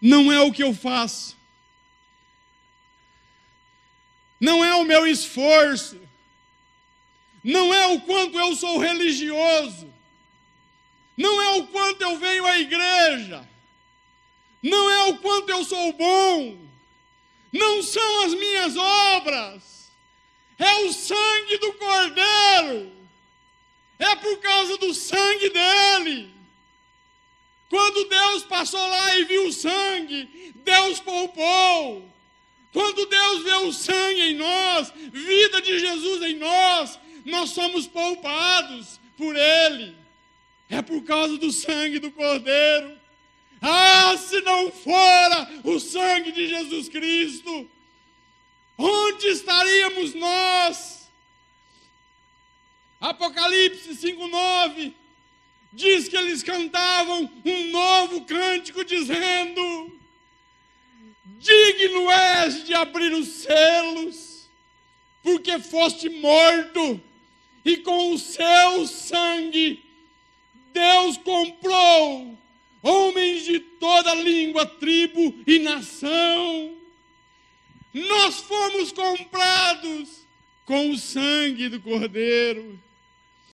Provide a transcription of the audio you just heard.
não é o que eu faço, não é o meu esforço, não é o quanto eu sou religioso, não é o quanto eu venho à igreja, não é o quanto eu sou bom, não são as minhas obras, é o sangue do Cordeiro, é por causa do sangue dele quando Deus passou lá e viu o sangue, Deus poupou. Quando Deus vê o sangue em nós, vida de Jesus em nós, nós somos poupados por Ele. É por causa do sangue do Cordeiro. Ah, se não fora o sangue de Jesus Cristo, onde estaríamos nós? Apocalipse 9 diz que eles cantavam um novo cântico dizendo: Digno és de abrir os selos, porque foste morto, e com o seu sangue Deus comprou homens de toda língua, tribo e nação. Nós fomos comprados com o sangue do Cordeiro.